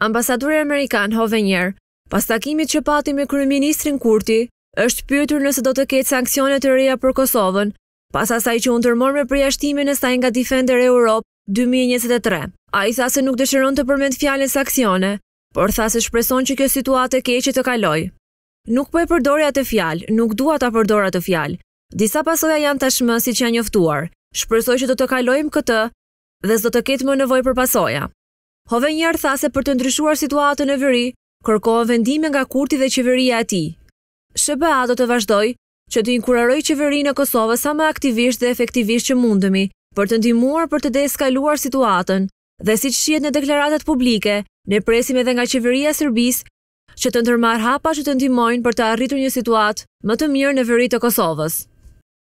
ambasadori Amerikan hove njerë, pas takimit që pati me kryeministrin Kurti, është pyetur nëse do të ketë sankcionet e reja për Kosovën, pas asaj që unë tërmor me përjashtime në saj nga Defender Europe 2023. A i tha se nuk dëshëron të përmend fjale sankcione, por tha se shpreson që kjo situatë e keqe të kaloj. Nuk po e përdori atë fjalë, nuk dua ta përdor atë fjalë. Disa pasoja janë tashmë siç janë njoftuar. Shpresoj që do të kalojmë këtë dhe s'do të ketë më nevojë për pasoja. Hove njerë thase për të ndryshuar situatën në vëri, kërkohën vendime nga kurti dhe qeveria ati. SBA do të vazhdoj që të inkuraroj qeveri në Kosovë sa më aktivisht dhe efektivisht që mundëmi për të ndimuar për të deeskaluar situatën dhe si që në deklaratet publike në presim edhe nga qeveria Sërbis që të ndërmar hapa që të ndimojnë për të arritur një situatë më të mirë në vëri të Kosovës.